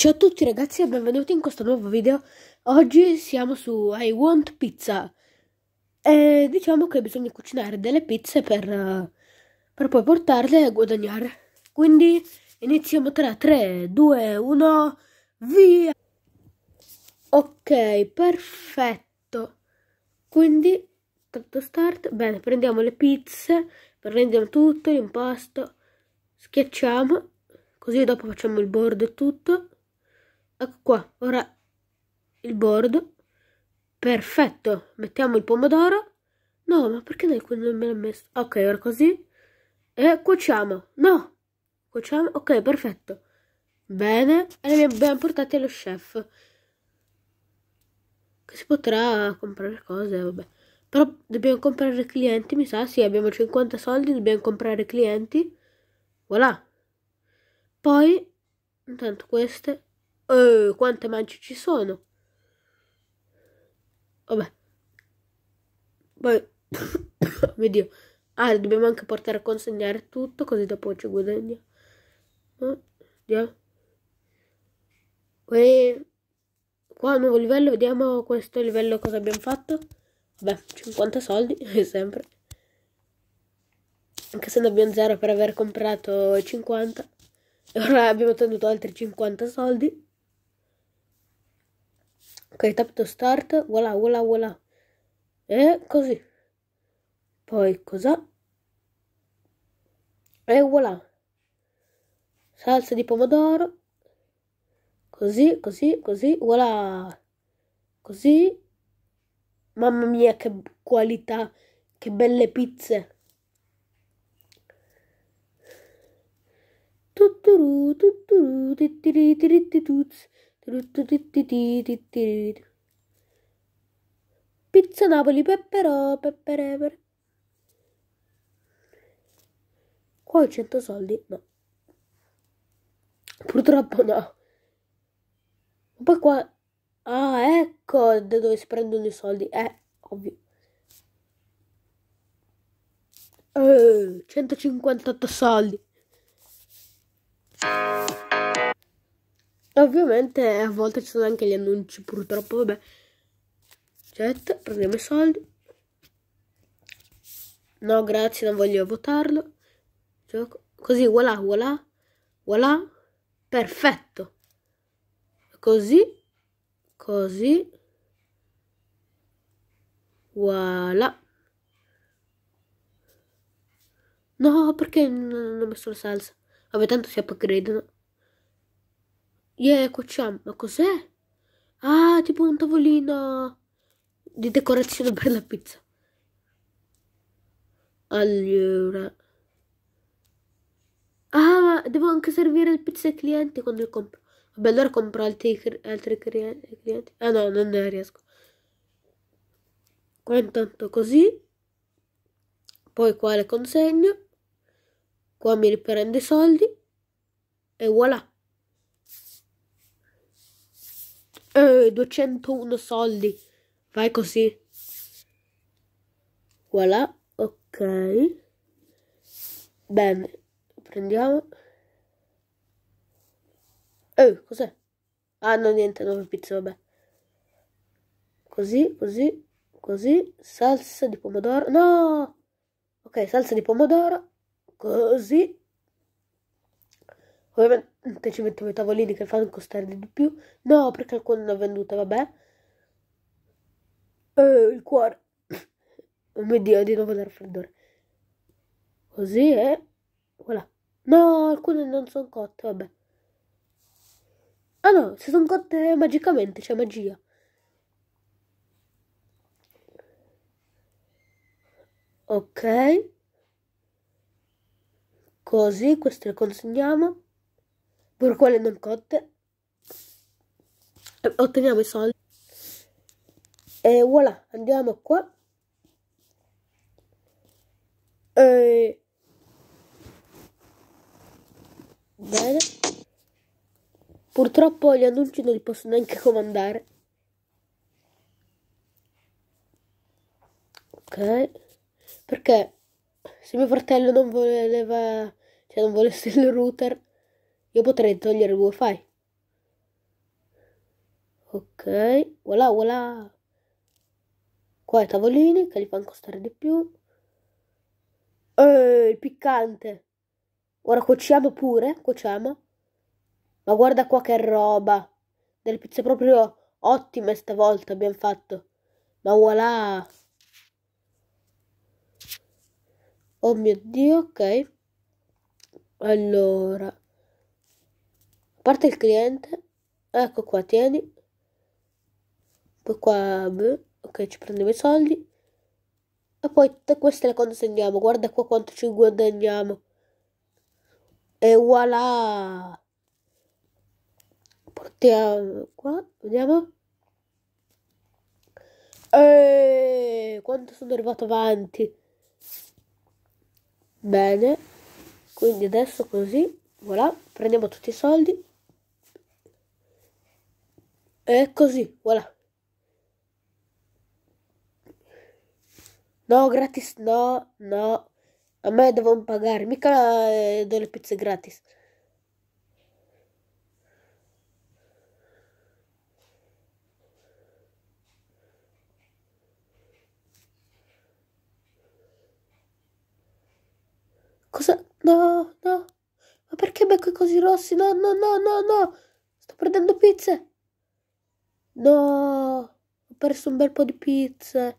Ciao a tutti ragazzi e benvenuti in questo nuovo video. Oggi siamo su I Want Pizza. E diciamo che bisogna cucinare delle pizze per, eh, per poi portarle a guadagnare. Quindi iniziamo tra 3, 2, 1, via! Ok, perfetto. Quindi, tanto start. Bene, prendiamo le pizze, prendiamo tutto, l'impasto, schiacciamo, così dopo facciamo il bordo e tutto ecco qua ora il bordo perfetto mettiamo il pomodoro no ma perché non me l'ha messo ok ora così e cuociamo no cuociamo ok perfetto bene e li abbiamo portati allo chef che si potrà comprare cose vabbè però dobbiamo comprare clienti mi sa sì abbiamo 50 soldi dobbiamo comprare clienti voilà poi intanto queste Oh, quante mance ci sono? Vabbè. Poi, mio Dio. Ah, dobbiamo anche portare a consegnare tutto, così dopo ci guadagniamo. Oh, andiamo. E qua nuovo livello, vediamo questo livello cosa abbiamo fatto. Vabbè, 50 soldi, sempre. Anche se ne abbiamo zero per aver comprato 50. E ora abbiamo ottenuto altri 50 soldi ok tappo start voilà voilà voilà e così poi cosa e voilà salsa di pomodoro così così così voilà così mamma mia che qualità che belle pizze tutturu tutturu tittiritirittituz Pizza Napoli, pepperò, peppereper. Qua ho 100 soldi? No. Purtroppo no. Poi qua... Ah, ecco da dove si prendono i soldi. Eh, ovvio. Eh, 158 soldi. Ovviamente a volte ci sono anche gli annunci, purtroppo, vabbè. Jet, prendiamo i soldi. No, grazie, non voglio votarlo. Gioco. Così, voilà, voilà, voilà. Perfetto. Così, così. Voilà. No, perché non ho messo la salsa? Vabbè, tanto si upgradeano. Yeah, cocciam, ma cos'è? Ah, tipo un tavolino di decorazione per la pizza. Allora. Ah, ma devo anche servire il pizza ai clienti quando li compro. Vabbè, allora compro altri, altri clienti. Ah no, non ne riesco. Qua intanto così. Poi qua le consegno. Qua mi riprendo i soldi. E voilà. Eh, 201 soldi. Vai così. Voilà, ok. Bene, prendiamo. Eh, cos'è? Ah, no, niente, 9 pizze, vabbè. Così, così, così. Salsa di pomodoro. No! Ok, salsa di pomodoro. Così. Ovviamente ci mettiamo i tavolini che fanno costare di più. No, perché alcune non venduta, vabbè. E eh, il cuore. Oh mio dio, di nuovo il raffreddore. Così e... Eh? Voilà. No, alcune non sono cotte, vabbè. Ah no, se sono cotte magicamente, c'è cioè magia. Ok. Così, queste le consegniamo per quale non cotte otteniamo i soldi e voilà andiamo qua e... bene purtroppo gli annunci non li posso neanche comandare ok perché se mio fratello non voleva cioè non volesse il router io potrei togliere il wifi. Ok, voilà, voilà. Qua i tavolini che li fanno costare di più. Ehi, piccante. Ora cuociamo pure, cuociamo. Ma guarda qua che roba. Delle pizze proprio ottime stavolta abbiamo fatto. Ma voilà. Oh mio Dio, ok. Allora parte il cliente, ecco qua, tieni, poi qua, beh, ok, ci prendiamo i soldi, e poi tutte queste le consegniamo, guarda qua quanto ci guadagniamo, e voilà! Portiamo qua, vediamo. E quanto sono arrivato avanti. Bene, quindi adesso così, voilà, prendiamo tutti i soldi è così, voilà. No, gratis, no, no. A me devono pagare, mica eh, delle pizze gratis. Cosa? No, no. Ma perché becco i cosi rossi? No, no, no, no, no. Sto prendendo pizze. No, ho perso un bel po' di pizze.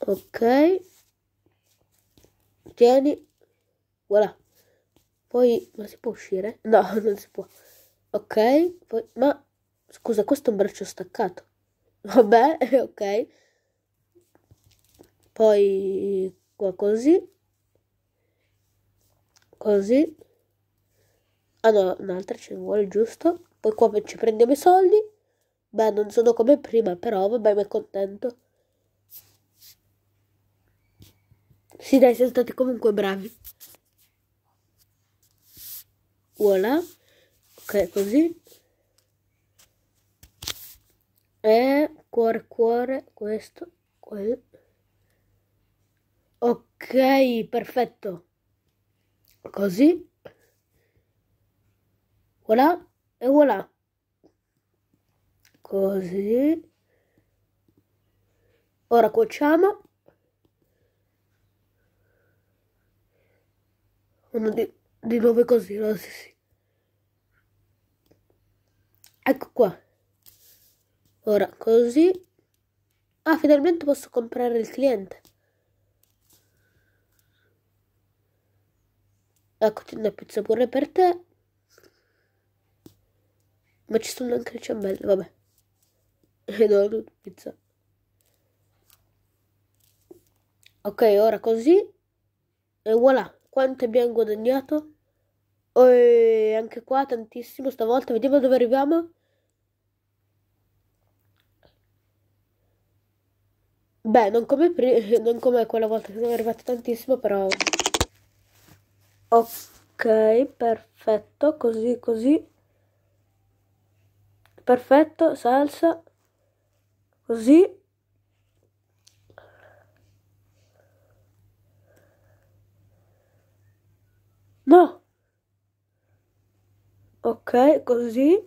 Ok. Tieni. Voilà. Poi, ma si può uscire? No, non si può. Ok, poi, ma scusa, questo è un braccio staccato. Vabbè, ok. Poi qua così. Così. Ah no, un'altra ce ne vuole, giusto? Poi qua ci prendiamo i soldi. Beh, non sono come prima, però vabbè, mi contento. Sì, dai, siete stati comunque bravi. Voilà. Ok, così. E cuore, cuore, questo, quel. Ok, perfetto. Così voilà e voilà così ora cuociamo uno di, di nuovo così no? sì, sì. ecco qua ora così ah finalmente posso comprare il cliente ecco c'è una pizza pure per te ma ci sono anche le ciambelle, vabbè. Ed oro pizza. Ok, ora così. E voilà, quanto abbiamo guadagnato. E anche qua tantissimo stavolta. Vediamo dove arriviamo. Beh, non come, non come quella volta che sono arrivato tantissimo, però... Ok, perfetto, così, così perfetto, salsa, così. No. Ok, così.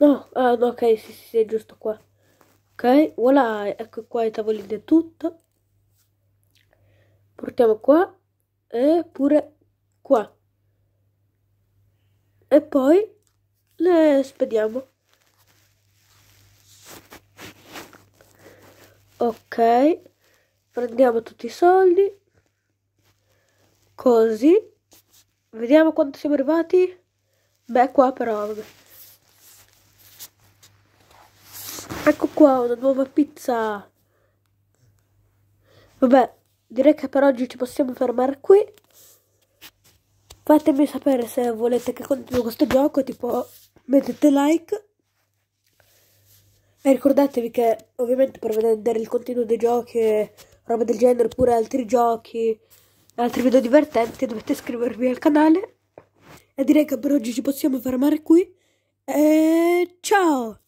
No, ah, no, ok, sì, sì, sì, è giusto qua. Ok, voilà, ecco qua i tavolini e tutto mettiamo qua e pure qua e poi le spediamo ok prendiamo tutti i soldi così vediamo quanto siamo arrivati beh qua però vabbè. ecco qua una nuova pizza vabbè direi che per oggi ci possiamo fermare qui. Fatemi sapere se volete che continui questo gioco, tipo mettete like. E ricordatevi che ovviamente per vedere il continuo dei giochi, roba del genere, oppure altri giochi, altri video divertenti, dovete iscrivervi al canale. E direi che per oggi ci possiamo fermare qui. E ciao!